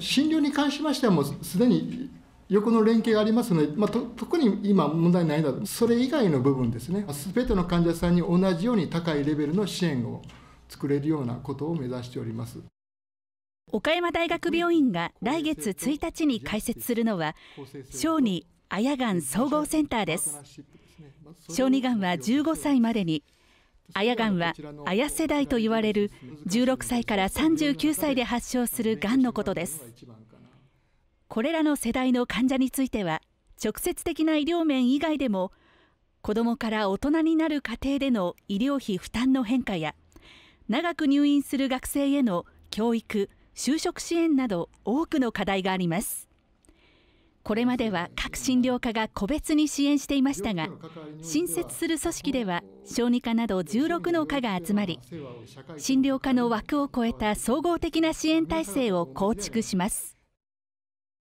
診療に関しましては、もうすでに横の連携がありますので、まあ、特に今、問題ないだろう、それ以外の部分ですね、すべての患者さんに同じように高いレベルの支援を作れるようなことを目指しております。岡山大学病院が来月1日に開設するのは小児・あやがん総合センターです小児がんは15歳までにアヤガンはアヤ世代と言われる16歳から39歳で発症するがんのことですこれらの世代の患者については直接的な医療面以外でも子どもから大人になる過程での医療費負担の変化や長く入院する学生への教育就職支援など多くの課題がありますこれまでは各診療科が個別に支援していましたが新設する組織では小児科など16の科が集まり診療科の枠を超えた総合的な支援体制を構築します